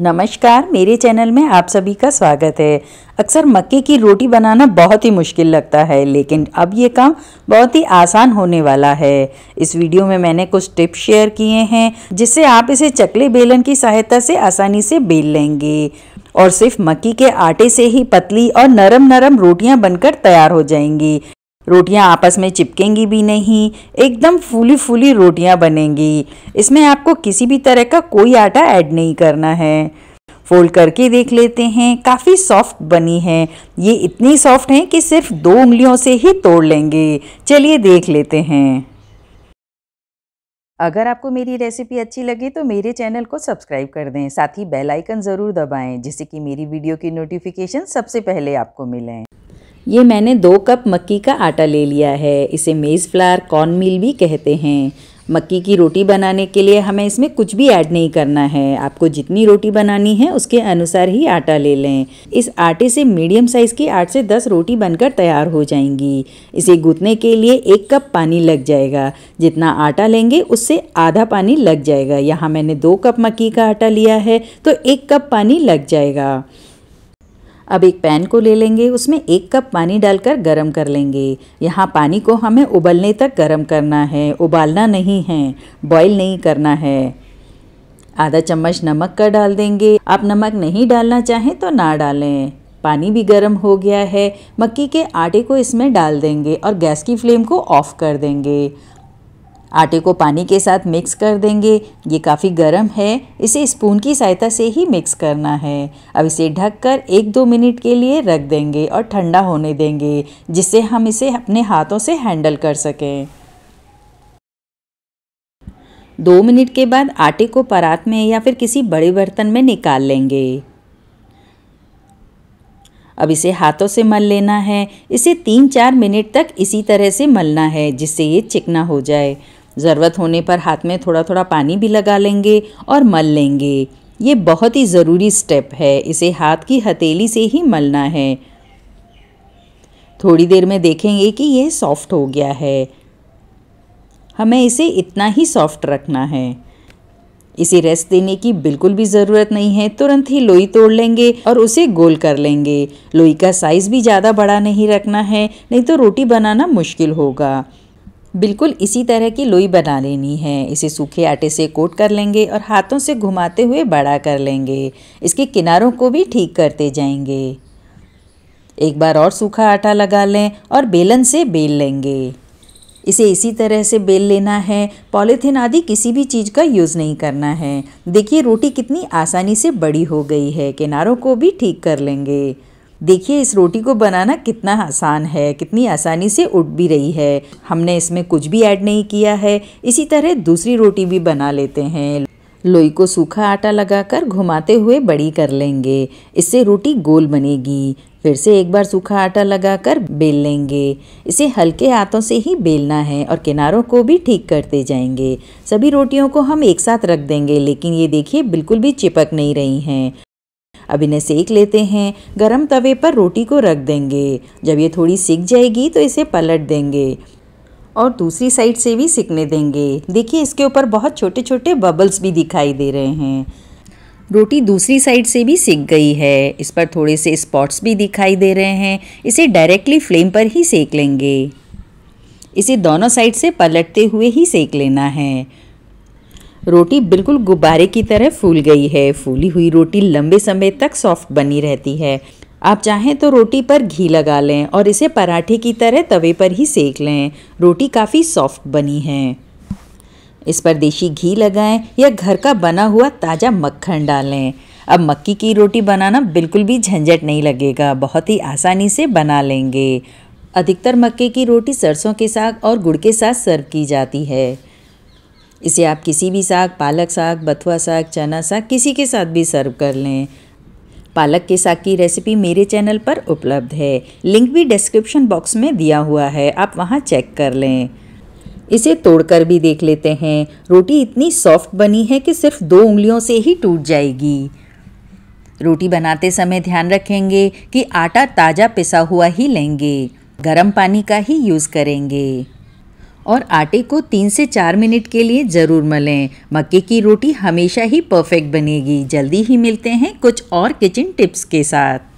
नमस्कार मेरे चैनल में आप सभी का स्वागत है अक्सर मक्के की रोटी बनाना बहुत ही मुश्किल लगता है लेकिन अब ये काम बहुत ही आसान होने वाला है इस वीडियो में मैंने कुछ टिप्स शेयर किए हैं जिससे आप इसे चकले बेलन की सहायता से आसानी से बेल लेंगे और सिर्फ मक्की के आटे से ही पतली और नरम नरम रोटियां बनकर तैयार हो जाएंगी रोटियां आपस में चिपकेंगी भी नहीं एकदम फूली फूली रोटियां बनेंगी इसमें आपको किसी भी तरह का कोई आटा ऐड नहीं करना है फोल्ड करके देख लेते हैं काफ़ी सॉफ्ट बनी है ये इतनी सॉफ्ट है कि सिर्फ दो उंगलियों से ही तोड़ लेंगे चलिए देख लेते हैं अगर आपको मेरी रेसिपी अच्छी लगे तो मेरे चैनल को सब्सक्राइब कर दें साथ ही बेल आइकन ज़रूर दबाएं जिससे कि मेरी वीडियो की नोटिफिकेशन सबसे पहले आपको मिलें ये मैंने दो कप मक्की का आटा ले लिया है इसे मेज़ फ्लावर कॉर्न मिल भी कहते हैं मक्की की रोटी बनाने के लिए हमें इसमें कुछ भी ऐड नहीं करना है आपको जितनी रोटी बनानी है उसके अनुसार ही आटा ले लें इस आटे से मीडियम साइज़ की आठ से दस रोटी बनकर तैयार हो जाएंगी इसे गूँथने के लिए एक कप पानी लग जाएगा जितना आटा लेंगे उससे आधा पानी लग जाएगा यहाँ मैंने दो कप मक्की का आटा लिया है तो एक कप पानी लग जाएगा अब एक पैन को ले लेंगे उसमें एक कप पानी डालकर गर्म कर लेंगे यहाँ पानी को हमें उबलने तक गर्म करना है उबालना नहीं है बॉईल नहीं करना है आधा चम्मच नमक का डाल देंगे आप नमक नहीं डालना चाहें तो ना डालें पानी भी गर्म हो गया है मक्की के आटे को इसमें डाल देंगे और गैस की फ्लेम को ऑफ़ कर देंगे आटे को पानी के साथ मिक्स कर देंगे ये काफ़ी गर्म है इसे स्पून की सहायता से ही मिक्स करना है अब इसे ढककर एक दो मिनट के लिए रख देंगे और ठंडा होने देंगे जिससे हम इसे अपने हाथों से हैंडल कर सकें दो मिनट के बाद आटे को परात में या फिर किसी बड़े बर्तन में निकाल लेंगे अब इसे हाथों से मल लेना है इसे तीन चार मिनट तक इसी तरह से मलना है जिससे ये चिकना हो जाए ज़रूरत होने पर हाथ में थोड़ा थोड़ा पानी भी लगा लेंगे और मल लेंगे ये बहुत ही ज़रूरी स्टेप है इसे हाथ की हथेली से ही मलना है थोड़ी देर में देखेंगे कि यह सॉफ्ट हो गया है हमें इसे इतना ही सॉफ्ट रखना है इसे रेस्ट देने की बिल्कुल भी ज़रूरत नहीं है तुरंत ही लोई तोड़ लेंगे और उसे गोल कर लेंगे लोई का साइज़ भी ज़्यादा बड़ा नहीं रखना है नहीं तो रोटी बनाना मुश्किल होगा बिल्कुल इसी तरह की लोई बना लेनी है इसे सूखे आटे से कोट कर लेंगे और हाथों से घुमाते हुए बड़ा कर लेंगे इसके किनारों को भी ठीक करते जाएंगे एक बार और सूखा आटा लगा लें और बेलन से बेल लेंगे इसे इसी तरह से बेल लेना है पॉलीथीन आदि किसी भी चीज़ का यूज़ नहीं करना है देखिए रोटी कितनी आसानी से बड़ी हो गई है किनारों को भी ठीक कर लेंगे देखिए इस रोटी को बनाना कितना आसान है कितनी आसानी से उठ भी रही है हमने इसमें कुछ भी ऐड नहीं किया है इसी तरह दूसरी रोटी भी बना लेते हैं लोई को सूखा आटा लगाकर घुमाते हुए बड़ी कर लेंगे इससे रोटी गोल बनेगी फिर से एक बार सूखा आटा लगाकर बेल लेंगे इसे हल्के हाथों से ही बेलना है और किनारों को भी ठीक करते जाएंगे सभी रोटियों को हम एक साथ रख देंगे लेकिन ये देखिए बिल्कुल भी चिपक नहीं रही हैं अब इन्हें सेक लेते हैं गरम तवे पर रोटी को रख देंगे जब ये थोड़ी सिक जाएगी तो इसे पलट देंगे और दूसरी साइड से भी सिकने देंगे देखिए इसके ऊपर बहुत छोटे छोटे बबल्स भी दिखाई दे रहे हैं रोटी दूसरी साइड से भी सिक गई है इस पर थोड़े से स्पॉट्स भी दिखाई दे रहे हैं इसे डायरेक्टली फ्लेम पर ही सेक लेंगे इसे दोनों साइड से पलटते हुए ही सेक लेना है रोटी बिल्कुल गुब्बारे की तरह फूल गई है फूली हुई रोटी लंबे समय तक सॉफ्ट बनी रहती है आप चाहें तो रोटी पर घी लगा लें और इसे पराठे की तरह तवे पर ही सेक लें रोटी काफ़ी सॉफ्ट बनी है इस पर देशी घी लगाएं या घर का बना हुआ ताज़ा मक्खन डालें अब मक्की की रोटी बनाना बिल्कुल भी झंझट नहीं लगेगा बहुत ही आसानी से बना लेंगे अधिकतर मक्के की रोटी सरसों के साथ और गुड़ के साथ सर्व की जाती है इसे आप किसी भी साग पालक साग बथुआ साग चना साग किसी के साथ भी सर्व कर लें पालक के साग की रेसिपी मेरे चैनल पर उपलब्ध है लिंक भी डिस्क्रिप्शन बॉक्स में दिया हुआ है आप वहाँ चेक कर लें इसे तोड़कर भी देख लेते हैं रोटी इतनी सॉफ्ट बनी है कि सिर्फ दो उंगलियों से ही टूट जाएगी रोटी बनाते समय ध्यान रखेंगे कि आटा ताज़ा पिसा हुआ ही लेंगे गर्म पानी का ही यूज़ करेंगे और आटे को तीन से चार मिनट के लिए ज़रूर मलें मक्के की रोटी हमेशा ही परफेक्ट बनेगी जल्दी ही मिलते हैं कुछ और किचन टिप्स के साथ